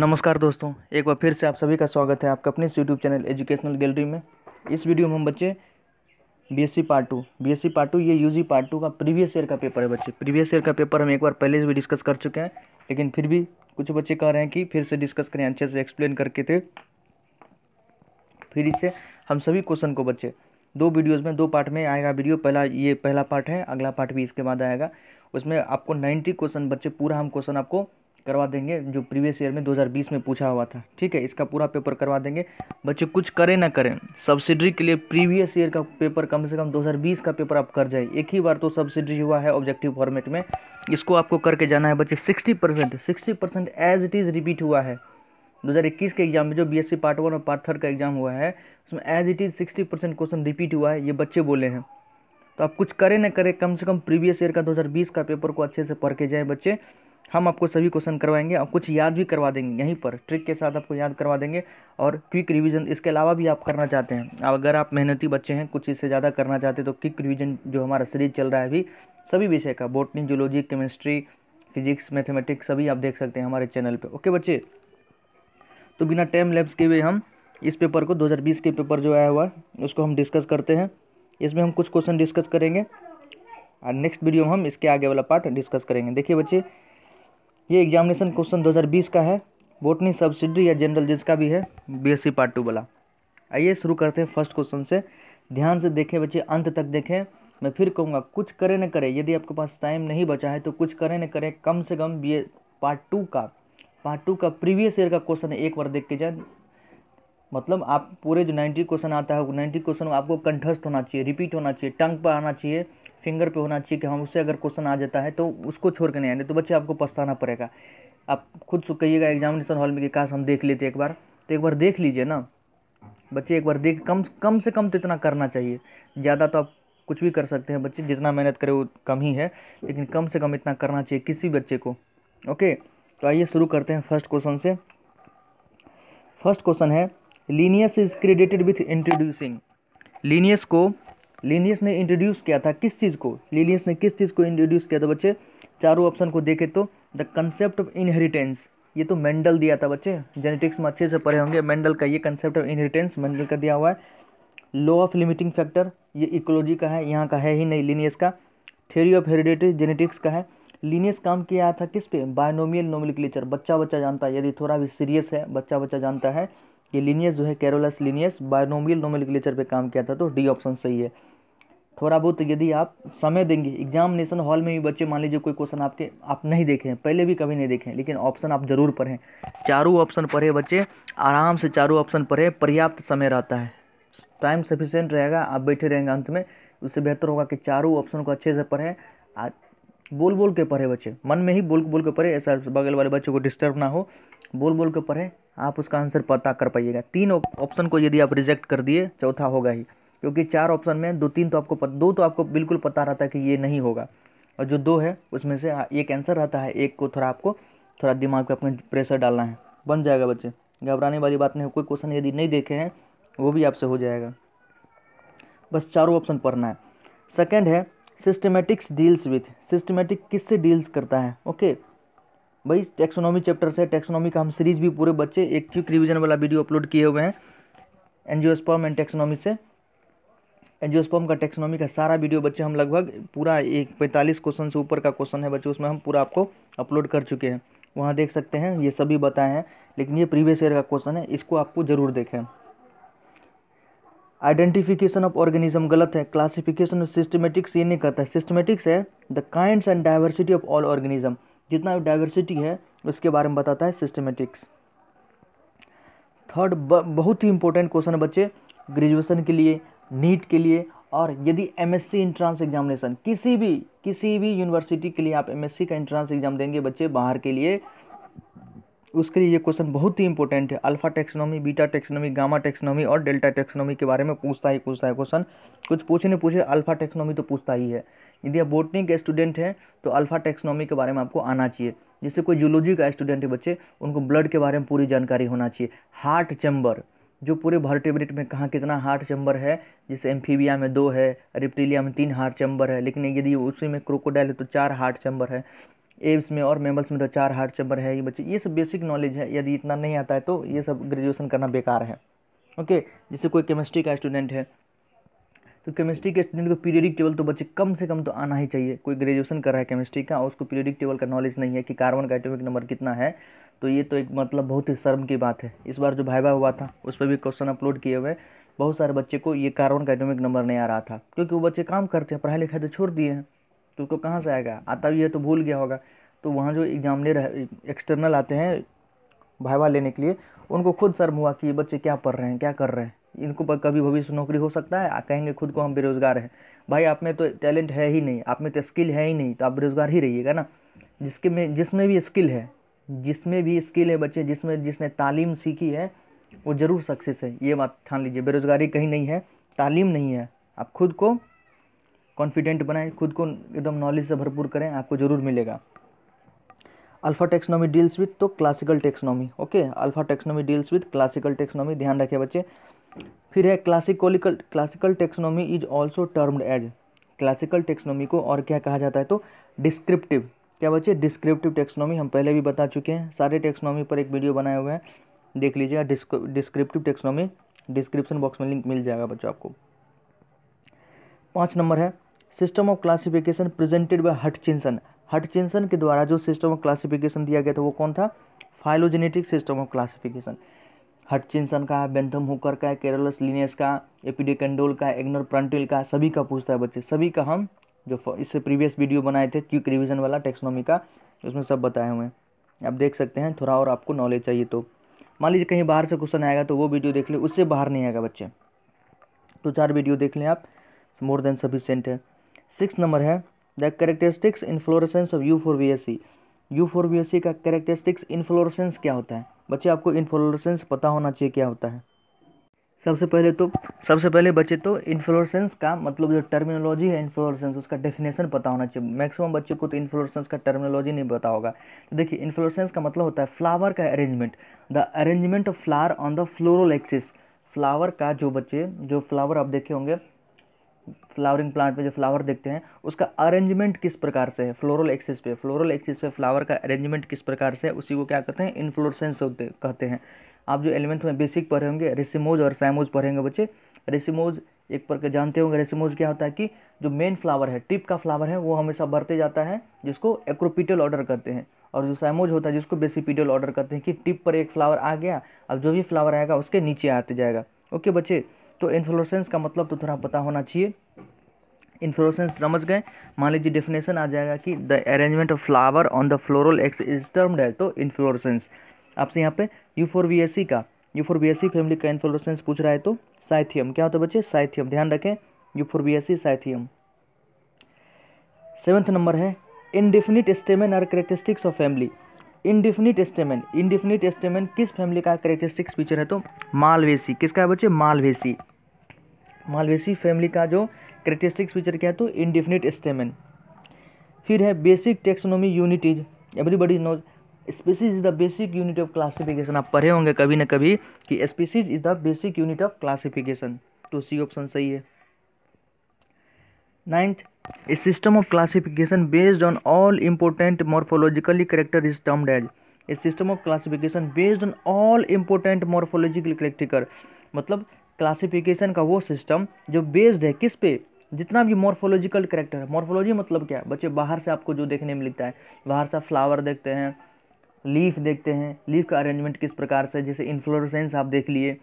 नमस्कार दोस्तों एक बार फिर से आप सभी का स्वागत है आपका अपने यूट्यूब चैनल एजुकेशनल गैलरी में इस वीडियो में हम बच्चे BSc part two BSc part two ये यूजी पार्ट टू का प्रीवियस ईयर का पेपर है बच्चे प्रीवियस ईयर का पेपर हम एक बार पहले भी डिस्कस कर चुके हैं लेकिन फिर भी कुछ बच्चे कह रहे हैं कि फिर से डिस्कस करें अच्छे से एक्सप्लेन करके थे फिर इससे हम सभी क्वेश्चन को बच्चे दो वीडियोज़ में दो पार्ट में आएगा वीडियो पहला ये पहला पार्ट है अगला पार्ट भी इसके बाद आएगा उसमें आपको नाइन्टी क्वेश्चन बच्चे पूरा हम क्वेश्चन आपको करवा देंगे जो प्रीवियस ईयर में 2020 में पूछा हुआ था ठीक है इसका पूरा पेपर करवा देंगे बच्चे कुछ करें ना करें सब्सिडी के लिए प्रीवियस ईयर का पेपर कम से कम 2020 का पेपर आप कर जाए एक ही बार तो सब्सिडी हुआ है ऑब्जेक्टिव फॉर्मेट में इसको आपको करके जाना है बच्चे sixty percent sixty percent as it is repeat हुआ है दो के एग्जाम में जो बी पार्ट वन और पार्ट थर्ड का एग्जाम हुआ है उसमें as it is sixty percent question repeat हुआ है ये बच्चे बोले हैं तो आप कुछ करें ना करें कम से कम प्रीवियस ईयर का दो का पेपर को अच्छे से पढ़ के जाएँ बच्चे हम आपको सभी क्वेश्चन करवाएंगे और कुछ याद भी करवा देंगे यहीं पर ट्रिक के साथ आपको याद करवा देंगे और क्विक रिवीजन इसके अलावा भी आप करना चाहते हैं अगर आप मेहनती बच्चे हैं कुछ इससे ज़्यादा करना चाहते हैं तो क्विक रिवीजन जो हमारा सीरीज चल रहा है अभी सभी विषय का botany zoology chemistry physics mathematics सभी आप देख सकते हैं हमारे चैनल पर ओके बच्चे तो बिना टाइम लैब्स के हुए हम इस पेपर को दो के पेपर जो आया हुआ उसको हम डिस्कस करते हैं इसमें हम कुछ क्वेश्चन डिस्कस करेंगे और नेक्स्ट वीडियो में हम इसके आगे वाला पार्ट डिस्कस करेंगे देखिए बच्चे ये एग्जामिनेशन क्वेश्चन 2020 का है बोटनी सब्सिडी या जनरल जिसका भी है बीएससी पार्ट टू वाला आइए शुरू करते हैं फर्स्ट क्वेश्चन से ध्यान से देखें बच्चे अंत तक देखें मैं फिर कहूँगा कुछ करें ना करें यदि आपके पास टाइम नहीं बचा है तो कुछ करें न करें कम से कम बी पार्ट टू का पार्ट टू का प्रीवियस ईयर का क्वेश्चन एक बार देख के जाए मतलब आप पूरे जो नाइन्टी क्वेश्चन आता है वो नाइन्टी क्वेश्चन आपको कंठस्थ होना चाहिए रिपीट होना चाहिए टंग पर आना चाहिए फिंगर पे होना चाहिए कि हम उससे अगर क्वेश्चन आ जाता है तो उसको छोड़ के नहीं आने तो बच्चे आपको पछताना पड़ेगा आप खुद से कहिएगा एग्जामिनेशन हॉल में कि काश हम देख लेते एक बार तो एक बार देख लीजिए ना बच्चे एक बार देख कम कम से कम तो इतना करना चाहिए ज़्यादा तो आप कुछ भी कर सकते हैं बच्चे जितना मेहनत करे वो कम ही है लेकिन कम से कम इतना करना चाहिए किसी बच्चे को ओके तो आइए शुरू करते हैं फर्स्ट क्वेश्चन से फर्स्ट क्वेश्चन है Linnaeus is credited with introducing Linnaeus को लीनियस ने इंट्रोड्यूस किया था किस चीज़ को लीनियस ने किस चीज़ को इंट्रोड्यूस किया था बच्चे चारों ऑप्शन को देखें तो द कंसेप्ट ऑफ इनहेरिटेंस ये तो मेंडल दिया था बच्चे जेनेटिक्स में अच्छे से पढ़े होंगे मेंडल का ये कंसेप्ट ऑफ इनहेरिटेंस मेंडल का दिया हुआ है लॉ ऑफ लिमिटिंग फैक्टर ये इकोलॉजी का है यहाँ का है ही नहीं लीनियस का थ्योरी ऑफ हेरिडेटरी जेनेटिक्स का है लीनियस काम किया था किस पे बायनोमियल नोमिक्लेचर बच्चा बच्चा जानता है यदि थोड़ा भी सीरियस है बच्चा बच्चा जानता है ये लीनियस जो है कैरोलस लीनियस बायनोमियल नोमिक्लेचर पे काम किया था तो डी ऑप्शन सही है थोड़ा बहुत यदि आप समय देंगे एग्जामिनेशन हॉल में भी बच्चे मान लीजिए कोई क्वेश्चन आपके आप नहीं देखे हैं पहले भी कभी नहीं देखे हैं लेकिन ऑप्शन आप ज़रूर पढ़ें चारों ऑप्शन पढ़े बच्चे आराम से चारों ऑप्शन पढ़े पर्याप्त समय रहता है टाइम सफिशेंट रहेगा आप बैठे रहेंगे अंत में उससे बेहतर होगा कि चारों ऑप्शन को अच्छे से पढ़ें बोल बोल के पढ़े बच्चे मन में ही बोल बोल के पढ़े ऐसा बगल वाले बच्चों को डिस्टर्ब ना हो बोल बोल के पढ़ें आप उसका आंसर पता कर पाइएगा तीन ऑप्शन को यदि आप रिजेक्ट कर दिए चौथा होगा ही क्योंकि चार ऑप्शन में दो तीन तो आपको पत, दो तो आपको बिल्कुल पता रहता है कि ये नहीं होगा और जो दो है उसमें से हाँ, एक आंसर रहता है एक को थोड़ा आपको थोड़ा दिमाग पर अपने प्रेशर डालना है बन जाएगा बच्चे घबराने वाली बात नहीं कोई क्वेश्चन यदि नहीं देखे हैं वो भी आपसे हो जाएगा बस चारों ऑप्शन पढ़ना है सेकेंड है सिस्टमेटिक्स डील्स विथ सिस्टमेटिक किससे डील्स करता है ओके भाई टेक्सोनॉमी चैप्टर से टेक्सोनॉमी का हम सीरीज भी पूरे बच्चे एक क्विक रिविजन वाला वीडियो अपलोड किए हुए हैं एनजियोस्पर्म एंड टेक्सोनॉमी से एंजियोस्पर्म का टेक्सोनॉमी का सारा वीडियो बच्चे हम लगभग पूरा एक पैंतालीस क्वेश्चन से ऊपर का क्वेश्चन है बच्चे उसमें हम पूरा आपको अपलोड कर चुके हैं वहाँ देख सकते हैं ये सभी बताए हैं लेकिन ये प्रीवियस ईयर का क्वेश्चन है इसको आपको ज़रूर देखें आइडेंटिफिकेशन ऑफ ऑर्गेनिज्म गलत है क्लासिफिकेशन ऑफ सिस्टमेटिक्स ये नहीं कहता है सिस्टमेटिक्स है the kinds and diversity of all organism जितना डाइवर्सिटी है उसके बारे में बताता है सिस्टमेटिक्स थर्ड बहुत ही इंपॉर्टेंट क्वेश्चन है बच्चे ग्रेजुएशन के लिए नीट के लिए और यदि एमएससी एंट्रांस एग्जामिनेशन किसी भी किसी भी यूनिवर्सिटी के लिए आप एमएससी का एंट्रांस एग्ज़ाम देंगे बच्चे बाहर के लिए उसके लिए ये क्वेश्चन बहुत ही इंपॉर्टेंट है alpha taxonomy beta taxonomy gamma taxonomy और डेल्टा टेक्सनॉमी के बारे में पूछता ही पूछता है क्वेश्चन कुछ पूछे नहीं पूछे अल्फा टेक्सनॉमी तो पूछता ही है यदि आप बोटनी के स्टूडेंट हैं तो अल्फा टेक्सनॉमी के बारे में आपको आना चाहिए जैसे कोई जूलॉजी का स्टूडेंट है बच्चे उनको ब्लड के बारे में पूरी जानकारी होना चाहिए हार्ट चैम्बर जो पूरे वर्टेब्रेट में कहाँ कितना हार्ट चैम्बर है जैसे एम्फीबिया में दो है रिप्टीलिया में तीन हार्ट चैम्बर है लेकिन यदि उसी में क्रोकोडाइल है तो चार हार्ट चैम्बर है एब्स में और मेमल्स में तो चार हार्ट चैम्बर है ये बच्चे ये सब बेसिक नॉलेज है यदि इतना नहीं आता है तो ये सब ग्रेजुएसन करना बेकार है ओके जैसे कोई केमिस्ट्री का स्टूडेंट है तो केमिस्ट्री के स्टूडेंट को पीरियडिक टेबल तो बच्चे कम से कम तो आना ही चाहिए कोई ग्रेजुएशन कर रहा है केमिस्ट्री का और उसको पीरियडिक टेबल का नॉलेज नहीं है कि कार्बन का एटॉमिक नंबर कितना है तो ये तो एक मतलब बहुत ही शर्म की बात है इस बार जो भाईवा हुआ था उस पर भी क्वेश्चन अपलोड किए हुए बहुत सारे बच्चे को ये कार्बन का एटोमिक नंबर नहीं आ रहा था क्योंकि वो बच्चे काम करते हैं पढ़ाई लिखाई तो छोड़ दिए हैं तो उसको कहाँ से आएगा आता भी है तो भूल गया होगा तो वहाँ जो एग्जामिनर एक्सटर्नल आते हैं भाईवा लेने के लिए उनको खुद शर्म हुआ कि ये बच्चे क्या पढ़ रहे हैं क्या कर रहे हैं इनको पर कभी भविष्य नौकरी हो सकता है आ कहेंगे खुद को हम बेरोज़गार हैं भाई आप में तो टैलेंट है ही नहीं आप में तो स्किल है ही नहीं तो आप बेरोज़गार ही रहिएगा ना जिसके में जिसमें भी स्किल है जिसमें भी स्किल है बच्चे जिसमें जिसने तालीम सीखी है वो ज़रूर सक्सेस है ये बात ठान लीजिए बेरोज़गारी कहीं नहीं है तालीम नहीं है आप खुद को कॉन्फिडेंट बनाएं खुद को एकदम नॉलेज से भरपूर करें आपको ज़रूर मिलेगा अल्फा टेक्सनॉमी डील्स विथ तो classical taxonomy okay alpha taxonomy deals with classical taxonomy ध्यान रखें बच्चे फिर है classical classical taxonomy is also termed as classical taxonomy को और क्या कहा जाता है तो डिस्क्रिप्टिव क्या बच्चे डिस्क्रिप्टिव टेक्सनॉमी हम पहले भी बता चुके हैं सारे टेक्सनॉमी पर एक वीडियो बनाए हुए हैं देख लीजिएगा डिस्क्रिप्टिव टेक्सनॉमी डिस्क्रिप्शन बॉक्स में लिंक मिल जाएगा बच्चों आपको पाँच नंबर है system of classification presented by Hutchinson Hutchinson के द्वारा जो सिस्टम ऑफ क्लासिफिकेशन दिया गया था वो कौन था phylogenetic system of classification Hutchinson का बेंथम हुकर का केरलस लिनेस का एपीडेकेंडोल का एग्नर प्रंटिल का सभी का पूछता है बच्चे सभी का हम जो इससे प्रीवियस वीडियो बनाए थे क्यूक रिविज़न वाला टेक्सनॉमी का उसमें सब बताए हुए हैं आप देख सकते हैं थोड़ा और आपको नॉलेज चाहिए तो मान लीजिए कहीं बाहर से क्वेश्चन आएगा तो वो वीडियो देख लें उससे बाहर नहीं आएगा बच्चे तो चार वीडियो देख लें आप मोर देन सफिशेंट है सिक्स नंबर है the characteristics inflorescence of B S Euphorbiaceae B S Euphorbiaceae का करेक्टरिस्टिक्स इन्फ्लोरेसेंस क्या होता है बच्चे आपको इन्फ्लोरेसेंस पता होना चाहिए क्या होता है सबसे पहले तो सबसे पहले बच्चे तो इन्फ्लोसेंस का मतलब जो टर्मिनोलॉजी है इन्फ्लोरसेंस उसका डेफिनेशन पता होना चाहिए मैक्सिमम बच्चे को तो इन्फ्लोसेंस का टर्मिनोलॉजी नहीं पता होगा तो देखिए इन्फ्लोसेंस का मतलब होता है फ्लावर का arrangement the arrangement of flower on the floral axis flower का जो बच्चे जो फ्लावर आप देखे होंगे फ्लावरिंग प्लांट पे जो फ्लावर देखते हैं उसका अरेंजमेंट किस प्रकार से है फ्लोरल एक्सिस पे फ्लोरल एक्सिस पे फ्लावर का अरेंजमेंट किस प्रकार से है उसी को क्या कहते हैं इन्फ्लोरसेंस होते कहते हैं आप जो एलिमेंथ में बेसिक पढ़े होंगे रेसिमोज और साइमोज पढ़ेंगे बच्चे रेसिमोज एक प्रकार जानते होंगे रेसिमोज क्या होता है कि जो मेन फ्लावर है टिप का फ्लावर है वो हमेशा बढ़ते जाता है जिसको एक्रोपिटल ऑर्डर करते हैं और जो साइमोज होता है जिसको बेसिपिटल ऑर्डर करते हैं कि टिप पर एक फ्लावर आ गया अब जो भी फ्लावर आएगा उसके नीचे आते जाएगा ओके बच्चे तो इन्फ्लोसेंस का मतलब तो थोड़ा पता होना चाहिए इन्फ्लोसेंस समझ गए मान लीजिए डेफिनेशन आ जाएगा कि the arrangement of flower on the floral axis is termed है तो इन्फ्लोरसेंस आपसे यहाँ पे B S Euphorbiaceae B S सी फैमिली का इन्फ्लोरेसेंस पूछ रहा है तो साइथियम क्या होता है बच्चे साइथियम ध्यान रखें B S Euphorbiaceae cyathium seventh number है indefinite stamen are characteristics of family indefinite stamen indefinite stamen किस फैमिली का करेक्टरिस्टिक्स फीचर है तो मालवेसी किसका है बच्चे मालवेसी मालवेसी फैमिली का जो करेक्टरिस्टिक्स फीचर क्या है तो इनडिफिनिट स्टेमेन फिर है basic taxonomy unities everybody knows species is the basic unit of classification आप पढ़े होंगे कभी ना कभी कि species is the basic unit of classification तो सी ऑप्शन सही है ninth a system of classification based on all important morphologically character is termed as a system of classification based on all important morphological character मतलब classification का वो system जो based है किस पे जितना भी मॉर्फोलॉजिकल करेक्टर है मॉर्फोलॉजी मतलब क्या है बच्चे बाहर से आपको जो देखने में मिलता है बाहर से फ्लावर देखते हैं लीफ देखते हैं लीफ का अरेंजमेंट किस प्रकार से जैसे इन्फ्लोरसेंस आप देख लिए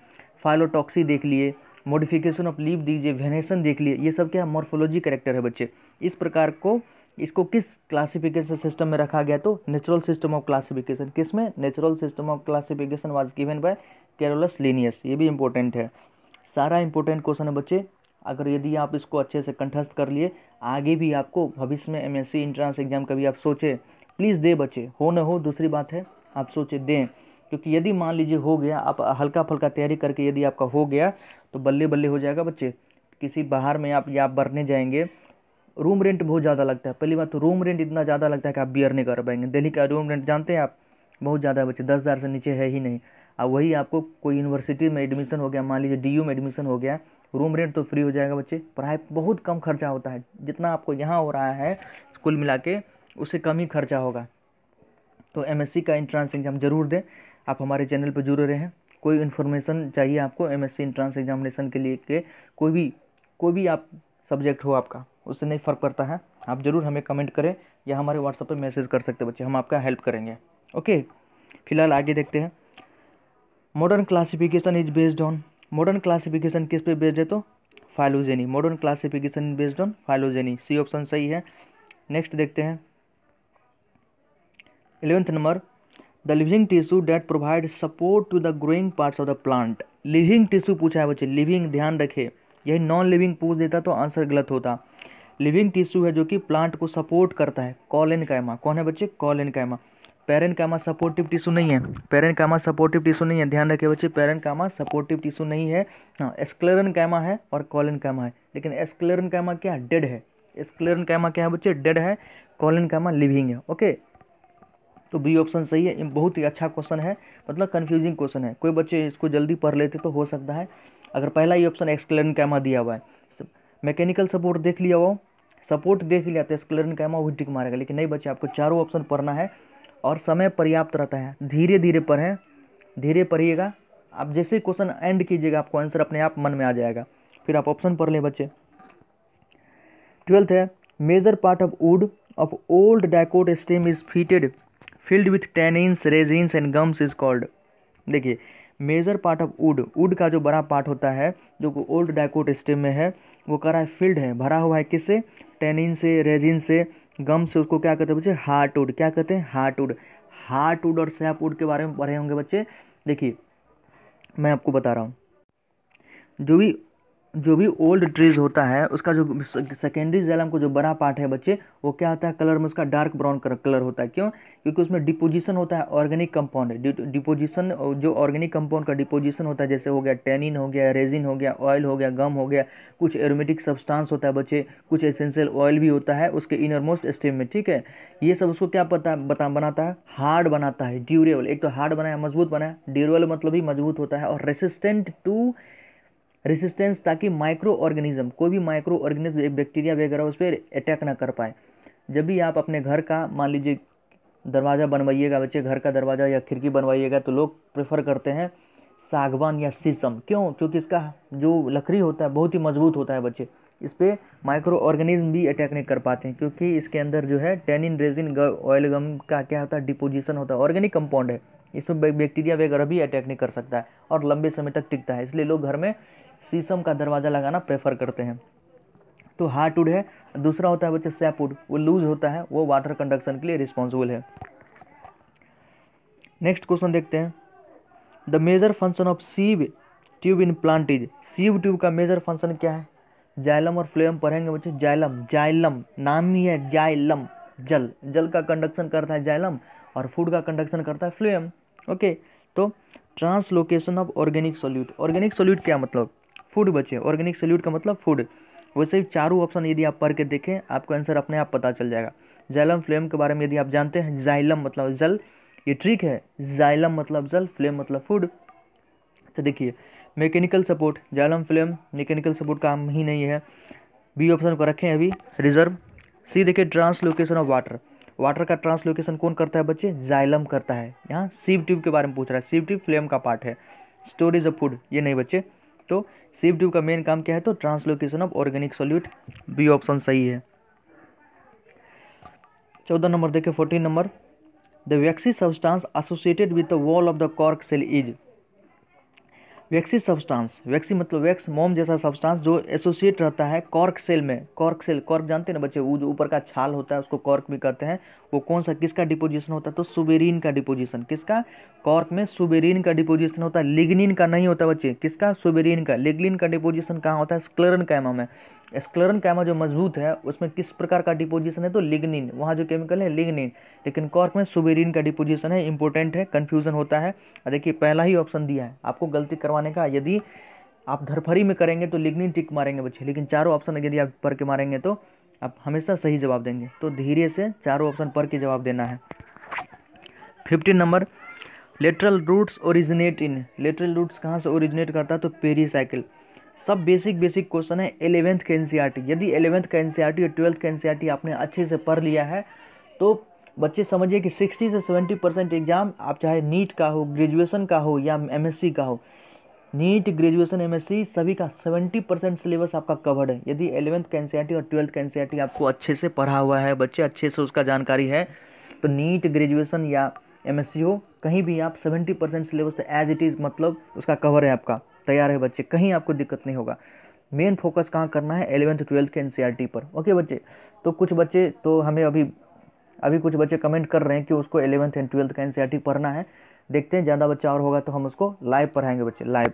फाइलोटॉक्सी देख लिए मॉडिफिकेशन ऑफ लीफ दीजिए वेनेसन देख लिए ये सब क्या मॉर्फोलॉजी करेक्टर है बच्चे इस प्रकार को इसको किस क्लासिफिकेशन सिस्टम में रखा गया तो नेचुरल सिस्टम ऑफ क्लासिफिकेशन किस में natural system of classification was given by Carolus Linnaeus ये भी इंपॉर्टेंट है सारा इंपॉर्टेंट क्वेश्चन है बच्चे अगर यदि आप इसको अच्छे से कंठस्थ कर लिए आगे भी आपको भविष्य में एमएससी एंट्रेंस एग्जाम कभी आप सोचे प्लीज़ दे बच्चे हो ना हो दूसरी बात है आप सोचे दें क्योंकि यदि मान लीजिए हो गया आप हल्का फुल्का तैयारी करके यदि आपका हो गया तो बल्ले बल्ले हो जाएगा बच्चे किसी बाहर में आप या बरने जाएंगे रूम रेंट बहुत ज़्यादा लगता है पहली बात तो रूम रेंट इतना ज़्यादा लगता है कि आप बियर नहीं कर पाएंगे दिल्ली का रूम रेंट जानते हैं आप बहुत ज़्यादा है बच्चे दस हज़ार से नीचे है ही नहीं अब वही आपको कोई यूनिवर्सिटी में एडमिशन हो गया मान लीजिए डी में एडमिशन हो गया रूम रेंट तो फ्री हो जाएगा बच्चे पढ़ाई बहुत कम खर्चा होता है जितना आपको यहाँ हो रहा है कुल मिला के उससे कम ही खर्चा होगा तो एम का इंट्रांस एग्ज़ाम ज़रूर दें आप हमारे चैनल पर जुड़े रहें कोई इन्फॉर्मेशन चाहिए आपको एम एस इंट्रांस एग्जामिनेशन के लिए के कोई भी कोई भी आप सब्जेक्ट हो आपका उससे नहीं फ़र्क पड़ता है आप ज़रूर हमें कमेंट करें या हमारे व्हाट्सएप पर मैसेज कर सकते बच्चे हम आपका हेल्प करेंगे ओके फिलहाल आगे देखते हैं modern classification is based on modern classification किस पे बेस्ड है तो phylogeny modern classification based on phylogeny C option सही है नेक्स्ट देखते हैं eleventh number the living tissue that provide support to the growing parts of the plant living tissue पूछा है बच्चे लिविंग ध्यान रखे यही नॉन लिविंग पूछ देता तो आंसर गलत होता लिविंग टिश्यू है जो कि प्लांट को सपोर्ट करता है कॉलिन कैमा कौन है बच्चे collenchyma parenchyma supportive tissue नहीं है पेरन कैमा सपोर्टिव टिशू नहीं है ध्यान रखे बच्चे पेरन कैमा सपोर्टिव टिशू नहीं है हाँ एस्क्लेरन कैमा है और कॉलिन कैमा है लेकिन एस्क्लेरन कैमा क्या डेड है एस्क्लेरन कैमा क्या है बच्चे डेड है कॉलिन कैमा लिविंग है ओके तो बी ऑप्शन सही है बहुत ही अच्छा क्वेश्चन है मतलब कन्फ्यूजिंग क्वेश्चन है कोई बच्चे इसको जल्दी पढ़ लेते तो हो सकता है अगर पहला ही ऑप्शन एक्सक्लेन कैमा दिया हुआ है मैकेनिकल सपोर्ट देख लिया वो सपोर्ट देख लिया तो एक्सक्लेन कैमा वही टिक मारेगा लेकिन नहीं बच्चे आपको चारों ऑप्शन पढ़ना है और समय पर्याप्त रहता है धीरे धीरे पढ़ें धीरे पढ़िएगा आप जैसे क्वेश्चन एंड कीजिएगा आपको आंसर अपने आप मन में आ जाएगा फिर आप ऑप्शन पढ़ लें बच्चे ट्वेल्थ है major part of wood of old dicot stem is फीटेड filled with tannins resins and gums is called देखिए major part of wood wood का जो बड़ा पार्ट होता है जो ओल्ड डाइकोट स्टेम में है वो कह रहा है फील्ड है भरा हुआ है किससे टेनिन से रेजिन से गम से उसको क्या कहते हैं बच्चे हार्ट वुड क्या कहते हैं हार्ट वुड हार्ट वुड और सैप वुड के बारे में पढ़े होंगे बच्चे देखिए मैं आपको बता रहा हूँ जो भी जो भी ओल्ड ट्रीज़ होता है उसका जो सेकेंडरी जैलम को जो बड़ा पार्ट है बच्चे वो क्या होता है कलर में उसका डार्क ब्राउन कलर होता है क्यों क्योंकि उसमें डिपोजिशन होता है ऑर्गेनिक कंपाउंड डिपोजिशन जो ऑर्गेनिक कंपाउंड का डिपोजिशन होता है जैसे हो गया टेनिन हो गया रेजिन हो गया ऑयल हो गया गम हो गया कुछ एरोमेटिक सब्सटांस होता है बच्चे कुछ एसेंशियल ऑयल भी होता है उसके इनरमोस्ट स्टेम में ठीक है ये सब उसको क्या पता बता बनाता है हार्ड बनाता है ड्यूरेबल एक तो हार्ड बनाया मजबूत बनाया ड्यूरेबल मतलब ही मजबूत होता है और रेसिस्टेंट टू रेसिस्टेंस ताकि माइक्रो ऑर्गेनिज्म कोई भी माइक्रो ऑर्गेनिज्म बैक्टीरिया वगैरह उस पर अटैक ना कर पाए जब भी आप अपने घर का मान लीजिए दरवाज़ा बनवाइएगा बच्चे घर का दरवाज़ा या खिड़की बनवाइएगा तो लोग प्रेफर करते हैं सागवान या शीशम क्यों क्योंकि इसका जो लकड़ी होता है बहुत ही मजबूत होता है बच्चे इस पर माइक्रो ऑर्गेनिज्म भी अटैक नहीं कर पाते हैं क्योंकि इसके अंदर जो है टेनिन रेजिन ऑयल गम का क्या होता है डिपोजिशन होता है ऑर्गेनिक कंपाउंड है इसमें बैक्टीरिया वगैरह भी अटैक नहीं कर सकता है और लंबे समय तक टिकता है इसलिए लोग घर में शीशम का दरवाज़ा लगाना प्रेफर करते हैं तो हार्डवुड है दूसरा होता है बच्चे सैपवुड वो लूज होता है वो वाटर कंडक्शन के लिए रिस्पॉन्सिबल है नेक्स्ट क्वेश्चन देखते हैं the major function of sieve tube in plant is sieve tube का मेजर फंक्शन क्या है जाइलम और फ्लोएम पढ़ेंगे बच्चे जाइलम जाइलम नाम ही है जाइलम जल जल का कंडक्शन करता है जाइलम और फूड का कंडक्शन करता है फ्लोएम ओके तो translocation of organic solute organic solute क्या मतलब फूड बचे ऑर्गेनिक सल्यूट का मतलब फूड वैसे ही चारों ऑप्शन यदि आप पढ़ के देखें आपको आंसर अपने आप पता चल जाएगा जैलम फ्लेम के बारे में यदि आप जानते हैं जाइलम मतलब जल ये ट्रिक है जाइलम मतलब जल फ्लेम मतलब फूड तो देखिए mechanical support xylem phloem mechanical support काम ही नहीं है बी ऑप्शन को रखें अभी रिजर्व सी देखिए ट्रांसलोकेशन ऑफ वाटर वाटर का ट्रांसलोकेशन कौन करता है बच्चे जाइलम करता है यहाँ सीव ट्यूब के बारे में पूछ रहा है सीव ट्यूब फ्लेम का पार्ट है स्टोरेज ऑफ फूड ये नहीं बच्चे तो सीप ट्यूब का मेन काम क्या है तो translocation of organic solute B option सही है चौदह नंबर देखिए fourteen number the waxy substance associated with the wall of the cork cell is waxy substance waxy मतलब वैक्स मोम जैसा सब्सटेंस जो एसोसिएट रहता है कॉर्क सेल में कॉर्क सेल कॉर्क जानते हैं ना बच्चे वो जो ऊपर का छाल होता है उसको कॉर्क भी कहते हैं वो कौन सा किसका डिपोजिशन होता है तो सुबेरिन का डिपोजिशन किसका कॉर्क में सुबेरिन का डिपोजिशन होता है लिग्निन का नहीं होता बच्चे किसका सुबेरिन का लिग्निन का डिपोजिशन कहाँ होता है स्क्लरन कैमा में स्क्लरन कैमा जो मजबूत है उसमें किस प्रकार का डिपोजिशन है तो लिग्निन वहाँ जो केमिकल है लिग्निन लेकिन कॉर्क में सुबेरिन का डिपोजिशन है इंपॉर्टेंट है कन्फ्यूज़न होता है देखिए पहला ही ऑप्शन दिया है आपको गलती करवाने का यदि आप धरफरी में करेंगे तो लिग्निन टिक मारेंगे बच्चे लेकिन चारों ऑप्शन यदि आप पढ़ के मारेंगे तो आप हमेशा सही जवाब देंगे तो धीरे से चारों ऑप्शन पढ़ के जवाब देना है fifteen number lateral roots originate in lateral roots कहाँ से ओरिजिनेट करता है तो पेरीसाइकिल सब बेसिक बेसिक क्वेश्चन है एलेवेंथ के एन यदि एलेवेंथ का एन e और ट्वेल्थ का एन e आपने अच्छे से पढ़ लिया है तो बच्चे समझिए कि 60 से 70 परसेंट एग्ज़ाम आप चाहे नीट का हो ग्रेजुएशन का हो या एमएससी का हो नीट ग्रेजुएशन एमएससी सभी का 70 परसेंट सिलेबस आपका कवर्ड है यदि एलेवेंथ का एन e और ट्वेल्थ का एन आपको अच्छे से पढ़ा हुआ है बच्चे अच्छे से उसका जानकारी है तो नीट ग्रेजुएशन या एम हो कहीं भी आप seventy percent syllabus as it is मतलब उसका कवर है आपका तैयार है बच्चे कहीं आपको दिक्कत नहीं होगा मेन फोकस कहाँ करना है एलेवेंथ ट्वेल्थ के एन e पर ओके बच्चे तो कुछ बच्चे तो हमें अभी अभी कुछ बच्चे कमेंट कर रहे हैं कि उसको एलेवंथ एंड ट्वेल्थ का एन e पढ़ना है देखते हैं ज़्यादा बच्चा और होगा तो हम उसको लाइव पढ़ाएंगे बच्चे लाइव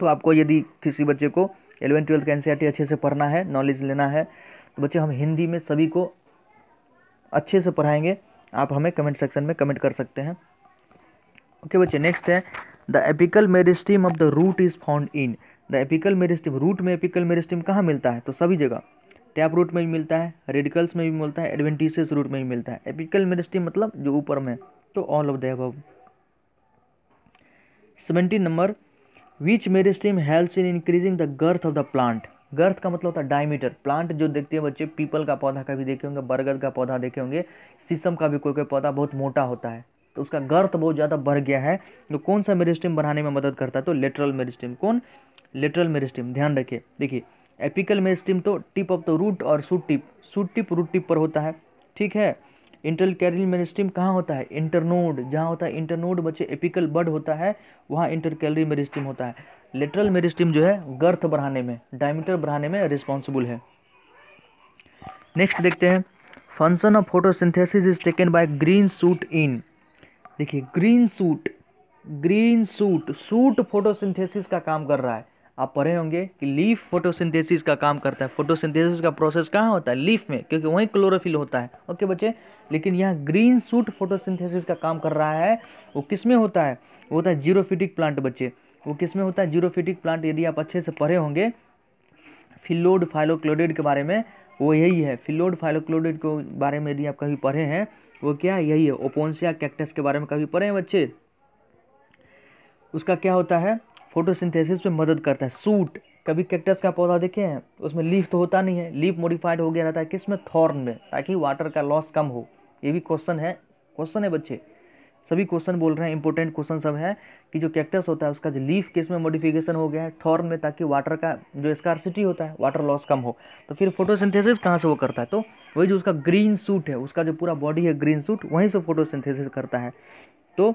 तो आपको यदि किसी बच्चे को एलेवन ट्वेल्थ का एन e अच्छे से पढ़ना है नॉलेज लेना है तो बच्चे हम हिंदी में सभी को अच्छे से पढ़ाएंगे आप हमें कमेंट सेक्शन में कमेंट कर सकते हैं ओके बच्चे नेक्स्ट है the apical meristem of the root is found in the apical meristem root में एपिकल मेरिस्टिम कहाँ मिलता है तो सभी जगह टैप रूट में भी मिलता है रेडिकल्स में भी मिलता है एडवेंटिसेस रूट में भी मिलता है एपिकल मेरिस्टिम मतलब जो ऊपर में तो all of the above seventeen number which meristem helps in increasing the girth of the plant girth का मतलब होता है डायमीटर प्लांट जो देखते हैं बच्चे पीपल का पौधा का भी देखे होंगे बरगद का पौधा देखे होंगे शीशम का भी कोई कोई पौधा बहुत मोटा होता है तो उसका गर्त बहुत ज़्यादा बढ़ गया है तो कौन सा मेरिस्टम बढ़ाने में मदद करता है तो लेटरल मेरिस्टम कौन लेटरल मेरिस्टम ध्यान रखिए देखिए एपिकल मेरिस्टम तो टिप ऑफ द रूट और shoot tip shoot tip root tip पर होता है ठीक है इंटरल कैरियल मेरिस्टम कहाँ होता है इंटरनोड जहाँ होता है इंटरनोड बच्चे एपिकल बड होता है वहाँ इंटर कैलरी मेरिस्टम होता है लेटरल मेरिस्टम जो है गर्थ बढ़ाने में डायमीटर बढ़ाने में रिस्पॉन्सिबल है नेक्स्ट देखते हैं function of photosynthesis is taken by green shoot in देखिए green shoot green shoot shoot photosynthesis का काम कर रहा है आप पढ़े होंगे कि लीफ फोटोसिंथेसिस का काम करता है फोटोसिंथेसिस का प्रोसेस कहाँ होता है लीफ में क्योंकि वहीं क्लोरोफिल होता है ओके बच्चे लेकिन यहाँ ग्रीन सूट फोटोसिंथेसिस का काम कर रहा है वो किस में होता है वो होता है जीरोफिटिक प्लांट बच्चे वो किस में होता है जीरोफिटिक प्लांट यदि आप अच्छे से पढ़े होंगे फिलोड फाइलोक्लोडिड के बारे में वो यही है फिलोड फाइलोक्लोडिड के बारे में यदि आप कहीं पढ़े हैं वो क्या है यही है ओपोन्सिया कैक्टस के बारे में कभी पढ़े हैं बच्चे उसका क्या होता है फोटोसिंथेसिस में मदद करता है सूट कभी कैक्टस का पौधा देखे हैं उसमें लीफ तो होता नहीं है लीफ मॉडिफाइड हो गया रहता है किस में थॉर्न में ताकि वाटर का लॉस कम हो ये भी क्वेश्चन है क्वेश्चन है बच्चे सभी क्वेश्चन बोल रहे हैं इंपॉर्टेंट क्वेश्चन सब है कि जो कैक्टस होता है उसका जो लीफ केस में मॉडिफिकेशन हो गया है थॉर्न में ताकि वाटर का जो स्कारसिटी होता है वाटर लॉस कम हो तो फिर फोटोसिंथेसिस कहाँ से वो करता है तो वही जो उसका ग्रीन सूट है उसका जो पूरा बॉडी है ग्रीन सूट वहीं से फोटोसिंथेसिस करता है तो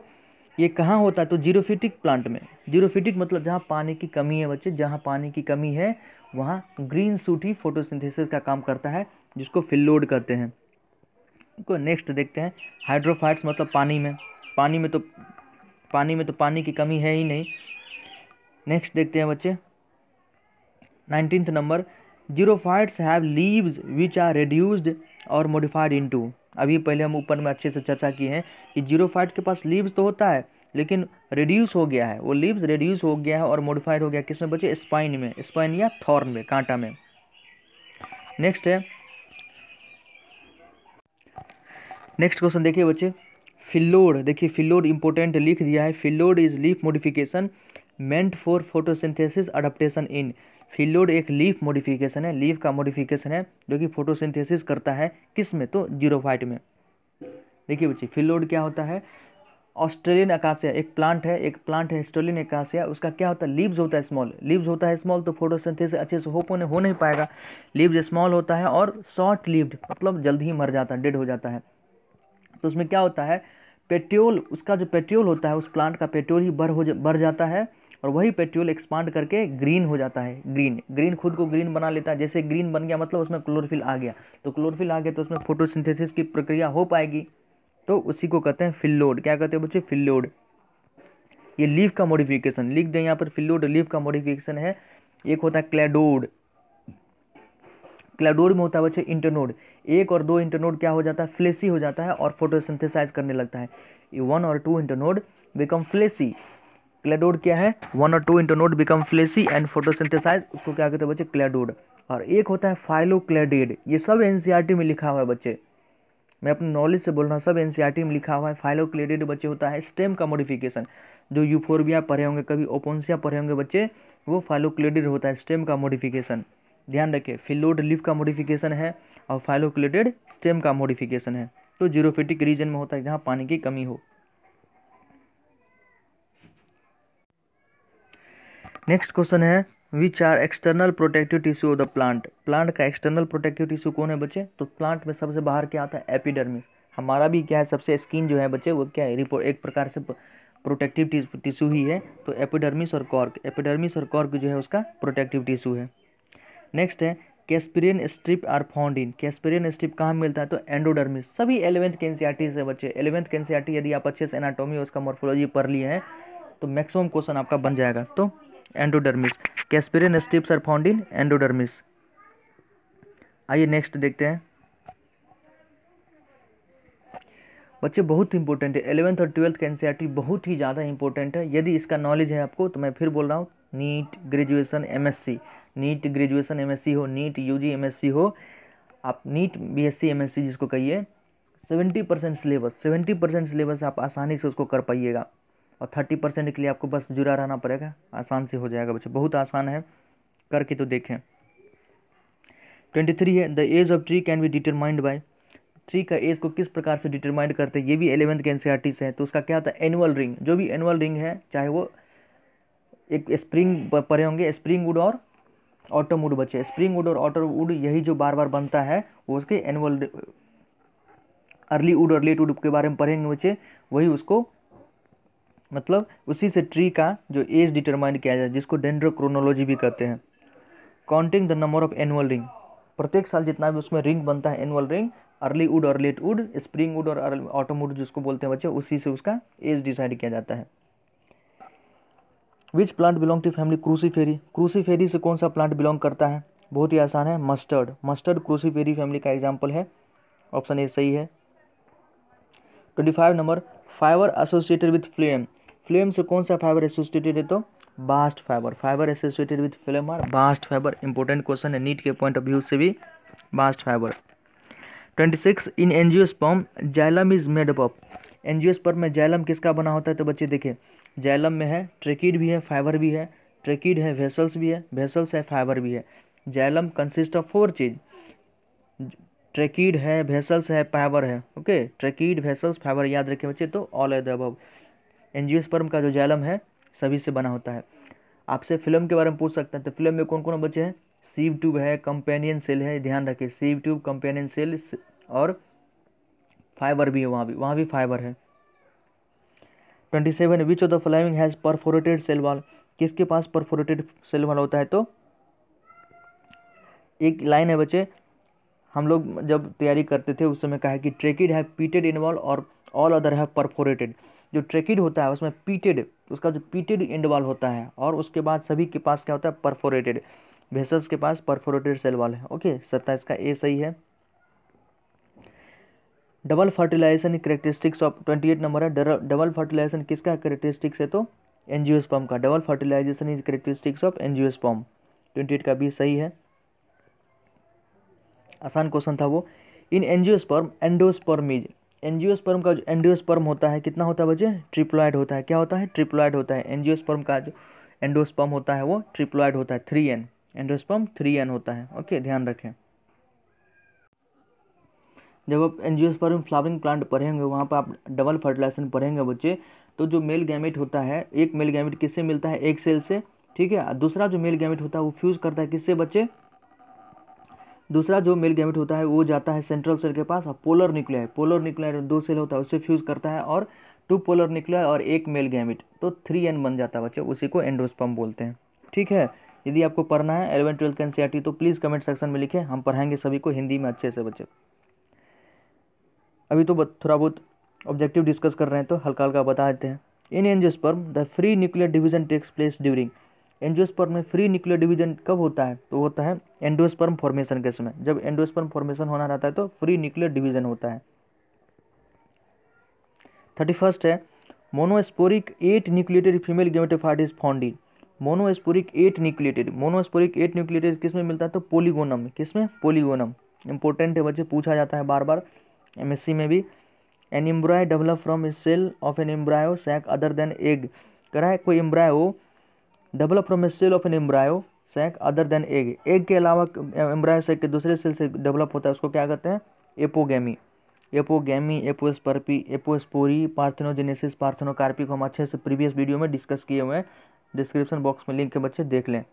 ये कहाँ होता है तो जीरोफिटिक प्लांट में जीरोफिटिक मतलब जहाँ पानी की कमी है बच्चे जहाँ पानी की कमी है वहाँ ग्रीन सूट ही फोटोसिंथेसिस का काम करता है जिसको फिल्लोड कहते हैं को तो नेक्स्ट देखते हैं हाइड्रोफाइट्स मतलब पानी में पानी में तो पानी में तो पानी की कमी है ही नहीं नेक्स्ट देखते हैं बच्चे nineteen number xerophytes have leaves which are reduced और मॉडिफाइड इनटू अभी पहले हम ऊपर में अच्छे से चर्चा की है कि जीरोफाइट के पास लीव्स तो होता है लेकिन रिड्यूस हो गया है वो लीव्स रिड्यूस हो गया है और मॉडिफाइड हो गया किसमें बच्चे स्पाइन में स्पाइन या थॉर्न में कांटा में नेक्स्ट है नेक्स्ट क्वेश्चन देखिए बच्चे फिल्लोड देखिए फिल्लोड इंपोर्टेंट लिख दिया है phyllode is leaf modification meant for photosynthesis adaptation in phyllode एक लीफ मॉडिफिकेशन है लीफ का मॉडिफिकेशन है जो कि फोटोसिंथेसिस करता है किस में तो जीरोफाइट में देखिए बच्चे फिल्लोर क्या होता है ऑस्ट्रेलियन अकाशिया एक प्लांट है एक प्लांट है ऑस्ट्रेलियन अकाशिया उसका क्या होता है लीव्स होता है स्मॉल लीव्स होता है स्मॉल तो फोटोसिंथेसिस अच्छे से हो हो नहीं पाएगा लीव्स स्मॉल होता है और शॉर्ट लिव्ड मतलब जल्द ही मर जाता है डेड हो जाता है तो उसमें क्या होता है पेट्रोल उसका जो पेट्रोल होता है उस प्लांट का पेट्रोल ही बढ़ हो बढ़ जाता है और वही पेट्रोल एक्सपांड करके ग्रीन हो जाता है ग्रीन ग्रीन खुद को ग्रीन बना लेता है जैसे ग्रीन बन गया मतलब उसमें क्लोरोफिल आ गया तो क्लोरोफिल आ गया तो उसमें फोटोसिंथेसिस की प्रक्रिया हो पाएगी तो उसी को कहते हैं फिल्लोड क्या कहते हैं बच्चे फिल्लोड ये लीफ का मॉडिफिकेशन लिख दें यहाँ पर फिल्लोड लीफ का मॉडिफिकेशन है एक होता है क्लेडोड क्लाडोर में होता है बच्चे इंटरनोड एक और दो इंटरनोड क्या हो जाता है फ्लेसी हो जाता है और फोटोसिंथेसाइज करने लगता है वन और two internode become fleshy cladode क्या है वन और two internode become fleshy and photosynthesize उसको क्या कहते हैं बच्चे क्लेडोड और एक होता है फाइलोक्लेडेड ये सब एन e में लिखा हुआ है बच्चे मैं अपने नॉलेज से बोल रहा हूँ सब एन e में लिखा हुआ है फाइलोक्लेडेड बच्चे होता है स्टेम का मॉडिफिकेशन जो यूफोरबिया पढ़े होंगे कभी ओपोन्सिया पढ़े होंगे बच्चे वो फाइलोक्लेडेड होता है स्टेम का मॉडिफिकेशन ध्यान रखें फिलोड लिफ का मॉडिफिकेशन है और फाइलोकुलेटेड स्टेम का मॉडिफिकेशन है तो जीरोफिटिक रीजन में होता है जहाँ पानी की कमी हो नेक्स्ट क्वेश्चन है which are external protective tissue of the plant plant का एक्सटर्नल प्रोटेक्टिव टिश्यू कौन है बच्चे तो प्लांट में सबसे बाहर क्या आता है एपिडर्मिस हमारा भी क्या है सबसे स्किन जो है बच्चे वो क्या है रिपोर्ट एक प्रकार से प्रोटेक्टिव टिश्यू ही है तो एपिडर्मिस और कॉर्क एपिडर्मिस और कॉर्क जो है उसका प्रोटेक्टिव टिश्यू है नेक्स्ट है Casparian strip are found in Casparian strip कहाँ मिलता है तो एंडोडर्मिस सभी एलेवेंथ के एनसीआरटी से बच्चे एलेवेंथ के एनसीआरटी यदि आप अच्छे से एनाटोमी और उसका मोर्फोलॉजी पढ़ लिए हैं तो मैक्सिमम क्वेश्चन आपका बन जाएगा तो endodermis Casparian strips are found in endodermis आइए नेक्स्ट देखते हैं बच्चे बहुत इंपॉर्टेंट है एलेवेंथ और ट्वेल्थ के एनसीआरटी बहुत ही ज़्यादा इंपॉर्टेंट है यदि इसका नॉलेज है आपको तो मैं फिर बोल रहा हूँ NEET graduation MSc NEET graduation MSc हो नीट यूजी एमएससी हो आप नीट बीएससी एमएससी जिसको कहिए seventy percent syllabus seventy percent syllabus आप आसानी से उसको कर पाइएगा और थर्टी परसेंट के लिए आपको बस जुड़ा रहना पड़ेगा आसान से हो जाएगा बच्चों बहुत आसान है करके तो देखें ट्वेंटी थ्री है the age of tree can be determined by tree का एज को किस प्रकार से डिटरमाइंड करते हैं ये भी एलेवंथ के एन e से है तो उसका क्या होता है एनुअल रिंग जो भी एनुअल रिंग है चाहे वो एक स्प्रिंग पड़े होंगे स्प्रिंग वुड और ऑटम वुड बचे स्प्रिंग वुड और ऑटम वुड यही जो बार बार बनता है वो उसके एनुअल अर्ली वुड और लेट वुड के बारे में पढ़ेंगे बच्चे वही उसको मतलब उसी से ट्री का जो एज डिटरमाइन किया जाए जिसको डेंड्रोक्रोनोलॉजी भी कहते हैं counting the number of annual ring प्रत्येक साल जितना भी उसमें रिंग बनता है एनुअल रिंग अर्ली वुड और लेट वुड स्प्रिंग वुड और ऑटम वुड जिसको बोलते हैं बच्चे उसी से उसका एज डिसाइड किया जाता है which plant belong to family Cruciferae Cruciferae से कौन सा प्लांट बिलोंग करता है बहुत ही आसान है मस्टर्ड मस्टर्ड क्रूसीफेरी फैमिली का एग्जाम्पल है ऑप्शन ए सही है twenty five number fibre associated with phloem phloem से कौन सा फाइबर एसोसिएटेड है तो bast fibre fibre associated with phloem और बास्ट फाइबर इंपॉर्टेंट क्वेश्चन है नीट के पॉइंट ऑफ व्यू से भी bast fibre twenty six in angiosperm xylem is made up स्पर्म में जैलम किसका बना होता है तो बच्चे देखें जैलम में है ट्रेकिड भी है फाइबर भी है ट्रेकिड है वेसल्स भी है वेसल्स है फाइबर भी है जैलम कंसिस्ट ऑफ फोर चीज ट्रेकिड है वेसल्स है फाइबर है ओके ट्रेकिड वेसल्स फाइबर याद रखें बच्चे तो ऑल एद अबव एंजियोस्पर्म का जो जैलम है सभी से बना होता है आपसे फिल्म के बारे में पूछ सकते हैं तो फिल्म में कौन कौन बच्चे हैं सीव ट्यूब है कंपेनियन सेल है ध्यान रखिए सीव ट्यूब कंपेनियन सेल और फाइबर भी है वहाँ भी वहाँ भी फाइबर है twenty seven which of the following has perforated cell wall किसके पास परफोरेटेड सेल वाल होता है तो एक लाइन है बच्चे हम लोग जब तैयारी करते थे उस समय कहा है कि ट्रेकिड है पीटेड इन वॉल और ऑल अदर है परफोरेटेड जो ट्रेकिड होता है उसमें पीटेड उसका जो पीटेड एंड होता है और उसके बाद सभी के पास क्या होता है परफोरेटेड वेसल्स के पास परफोरेटेड सेल है ओके सत्ताईस का ए सही है double fertilization characteristics of twenty eight number है डबल फर्टिलाइजेशन किसका करेक्टरिस्टिक्स है तो स्पम का double fertilization is characteristics of sperm twenty eight का भी सही है आसान क्वेश्चन था वो angiosperm endosperm is sperm का जो स्पर्म होता है कितना होता है बच्चे ट्रिप्लॉयड होता है क्या होता है ट्रिप्लॉयड होता है स्पर्म का जो एंडोस्पर्म होता है वो ट्रिप्लॉयड होता है three N endosperm three N होता है ओके ध्यान रखें जब आप एनजियोस्पर्म फ्लावरिंग प्लांट पढ़ेंगे वहाँ पर आप डबल फर्टिलाइजेशन पढ़ेंगे बच्चे तो जो मेल गैमेट होता है एक मेल गैमेट किससे मिलता है एक सेल से ठीक है दूसरा जो मेल गैमेट होता है वो फ्यूज़ करता है किससे बच्चे दूसरा जो मेल गैमेट होता है वो जाता है सेंट्रल सेल के पास और पोलर न्यूक्लियर पोलर न्यूक्लियर दो सेल होता है उससे फ्यूज़ करता है और टू पोलर न्यूक्लियर और एक मेल गैमेट तो थ्री एन बन जाता है बच्चे उसी को एंडोस्पम बोलते हैं ठीक है यदि आपको पढ़ना है एलेवन ट्वेल्थ का एन तो प्लीज़ कमेंट सेक्शन में लिखें हम पढ़ाएंगे सभी को हिंदी में अच्छे से बच्चे अभी तो थोड़ा बहुत ऑब्जेक्टिव डिस्कस कर रहे हैं तो हल्का हल्का बता देते हैं in angiosperm the free nuclear division takes place during angiosperm में फ्री न्यूक्लियर डिवीजन कब होता है तो होता है एंडोस्पर्म फॉर्मेशन के समय जब एंडोस्पर्म फॉर्मेशन होना रहता है तो फ्री न्यूक्लियर डिवीजन होता है थर्टी फर्स्ट है monosporic eight nucleated female gametophyte is found in monosporic eight nucleated monosporic eight nucleated किस में मिलता है तो पोलीगोनम किसमें किस में पोलीगोनम इंपॉर्टेंट है बच्चे पूछा जाता है बार बार एमएससी में भी an embryo develop from a cell of an embryo sac other than egg रहा है कोई embryo develop from a cell of an embryo sac other than egg egg के अलावा एम्ब्रायो सैक के दूसरे सेल से डेवलप होता है उसको क्या कहते हैं apogamy apogamy apospory apospory parthenogenesis parthenocarpy को हम अच्छे से प्रीवियस वीडियो में डिस्कस किए हुए हैं डिस्क्रिप्शन बॉक्स में लिंक के बच्चे देख लें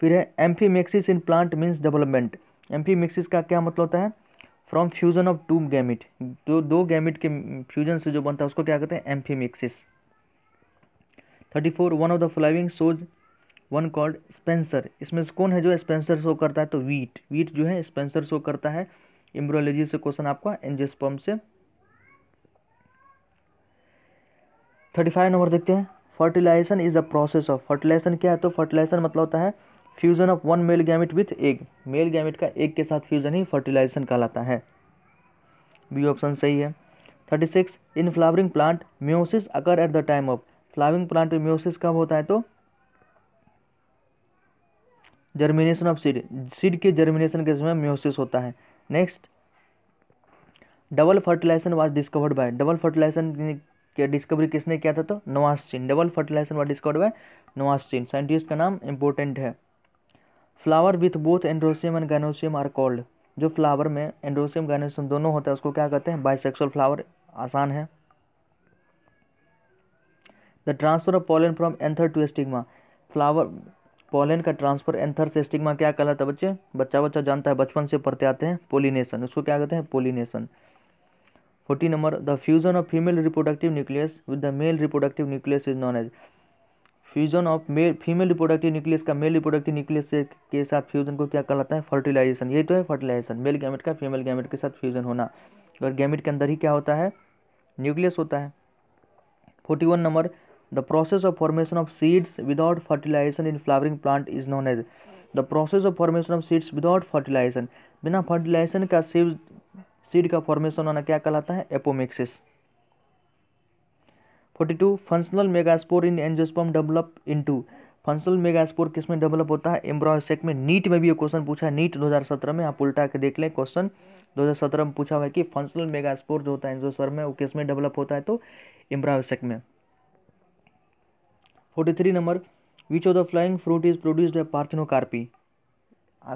फिर है amphimixis in plant means development amphimixis का क्या मतलब होता है from fusion of two gamete दो दो गैमिट के फ्यूजन से जो बनता है उसको क्या कहते हैं amphimixis thirty four one of the following shows one called Spencer इसमें से कौन है जो स्पेंसर शो करता है तो वीट वीट जो है स्पेंसर शो करता है इम्ब्रोलॉजी से क्वेश्चन आपका एंजियोस्पर्म से थर्टी फाइव नंबर देखते हैं fertilisation is the process of fertilisation क्या है तो फर्टिलाइजेशन मतलब होता है fusion of one male gamete with egg male gamete का एग के साथ फ्यूजन ही फर्टिलाइजेशन कहलाता है बी ऑप्शन सही है thirty six in flowering plant meiosis occur at the time of flowering plant में म्योसिस कब होता है तो जर्मिनेशन ऑफ सीड सीड के जर्मिनेशन के समय म्योसिस होता है next double fertilisation was discovered by double fertilisation के डिस्कवरी किसने किया था तो Nawaz Singh double fertilisation was discovered by Nawaz Singh scientist का नाम इंपॉर्टेंट है flower with both androecium and gynoecium are called जो फ्लावर में एंड्रोसियम गैनोसियम दोनों होता है उसको क्या कहते हैं बाइसेक्सुअल फ्लावर आसान है the transfer of pollen from anther to stigma flower pollen का ट्रांसफर एंथर से स्टिग्मा क्या कहलाता है बच्चे बच्चा बच्चा जानता है बचपन से पढ़ते आते हैं पोलिनेशन उसको क्या कहते हैं pollination forty number the fusion of female reproductive nucleus with the male reproductive nucleus is known as fusion of male female reproductive nucleus का मेल रिपोर्डक्टिव न्यूक्लियस के साथ फ्यूजन को क्या कहलाता है फर्टिलाइजेशन यही तो है फर्टिलाइजेशन मेल गैमेट का फीमेल गैमेट के साथ फ्यूजन होना और गैमेट के अंदर ही क्या होता है न्यूक्लियस होता है forty one number the process of formation of seeds without fertilisation in flowering plant is known as the process of formation of seeds without fertilisation बिना फर्टिलाइजेशन का सीड का फॉर्मेशन होना क्या कहलाता है apomixis forty two functional megaspore in angiosperm develop into functional megaspore किस में develop होता है एम्ब्रॉयसेक में नीट में भी ये क्वेश्चन पूछा है नीट 2017 में आप उल्टा के देख लें क्वेश्चन 2017 में पूछा हुआ है कि फंक्शनल मेगास्पोर जो होता है एंजोस्पर्म में वो किस में डेवलप होता है तो एम्ब्रॉयसेक में forty three number which of the following fruit is produced by parthenocarpy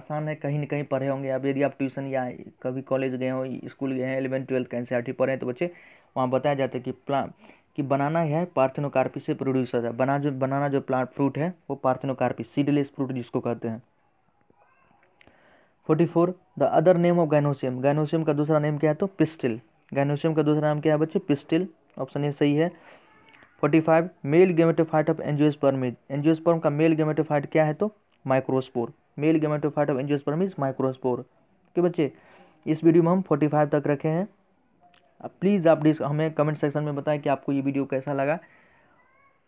आसान है कहीं ना कहीं पढ़े होंगे अब यदि आप ट्यूशन या कभी कॉलेज गए हो स्कूल गए हैं एलेवन ट्वेल्थ का एन पढ़े हैं तो बच्चे वहाँ बताया जाता है कि प्ला कि बनाना है पार्थिनोकार्पिस से प्रोड्यूस होता है बना जो बनाना जो प्लांट फ्रूट है वो पार्थिनोकार्पिस सीडलेस फ्रूट जिसको कहते हैं forty four the other name of gynoecium gynoecium का दूसरा नेम क्या है तो पिस्टिल गैनोशियम का दूसरा नाम क्या है बच्चे पिस्टिल ऑप्शन ए सही है forty five male gametophyte of angiosperm is angiosperm का मेल गेमेटोफाइट क्या है तो microspore male gametophyte of angiosperm is microspore है बच्चे इस वीडियो में हम फोर्टी फाइव तक रखे हैं प्लीज़ आप डिस हमें कमेंट सेक्शन में बताएं कि आपको ये वीडियो कैसा लगा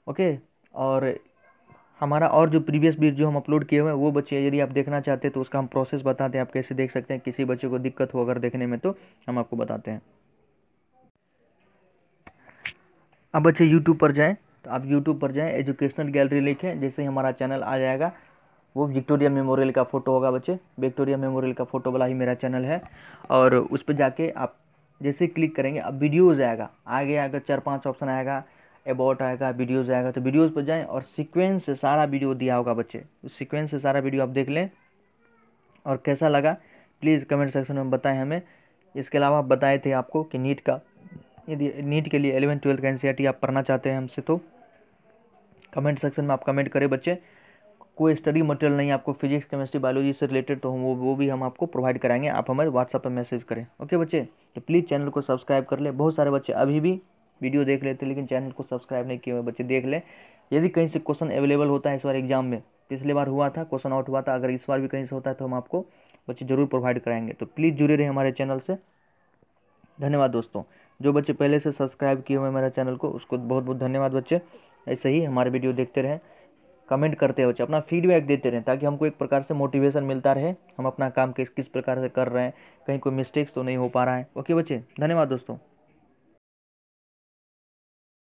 ओके और हमारा और जो प्रीवियस वीडियो जो हम अपलोड किए हुए हैं वो बच्चे यदि आप देखना चाहते हैं तो उसका हम प्रोसेस बताते हैं आप कैसे देख सकते हैं किसी बच्चे को दिक्कत हो अगर देखने में तो हम आपको बताते हैं अब बच्चे यूट्यूब पर जाएँ तो आप यूट्यूब पर जाएँ एजुकेशनल गैलरी लिखें जैसे ही हमारा चैनल आ जाएगा वो विक्टोरिया मेमोरियल का फ़ोटो होगा बच्चे विक्टोरिया मेमोरियल का फ़ोटो वाला ही मेरा चैनल है और उस पर जाके आप जैसे क्लिक करेंगे अब वीडियोज़ आएगा आगे आएगा चार पांच ऑप्शन आएगा अबाउट आएगा वीडियोज़ आएगा तो वीडियोज़ पर जाएँ और सीक्वेंस से सारा वीडियो दिया होगा बच्चे उस सीक्वेंस से सारा वीडियो आप देख लें और कैसा लगा प्लीज़ कमेंट सेक्शन में बताएं हमें इसके अलावा बताए थे आपको कि नीट का यदि नीट के लिए एलेवन ट्वेल्थ का एन e आप पढ़ना चाहते हैं हमसे तो कमेंट सेक्शन में आप कमेंट करें बच्चे कोई स्टडी मटेरियल नहीं आपको फिजिक्स केमिस्ट्री बायोलॉजी से रिलेटेड तो हम वो वो भी हम आपको प्रोवाइड कराएंगे आप हमें व्हाट्सअप पर मैसेज करें ओके बच्चे तो प्लीज़ चैनल को सब्सक्राइब कर ले बहुत सारे बच्चे अभी भी वीडियो देख लेते लेकिन चैनल को सब्सक्राइब नहीं किए हुए बच्चे देख लें यदि कहीं से क्वेश्चन अवेलेबल होता है इस बार एग्जाम में पिछले बार हुआ था क्वेश्चन आउट हुआ था अगर इस बार भी कहीं से होता है तो हम आपको बच्चे ज़रूर प्रोवाइड कराएंगे तो प्लीज़ जुड़े रहे हमारे चैनल से धन्यवाद दोस्तों जो बच्चे पहले से सब्सक्राइब किए हुए मेरा चैनल को उसको बहुत बहुत धन्यवाद बच्चे ऐसे ही हमारे वीडियो देखते रहें कमेंट करते हो अपना फीडबैक देते रहें ताकि हमको एक प्रकार से मोटिवेशन मिलता रहे हम अपना काम किस किस प्रकार से कर रहे हैं कहीं कोई मिस्टेक्स तो नहीं हो पा रहा है ओके बच्चे धन्यवाद दोस्तों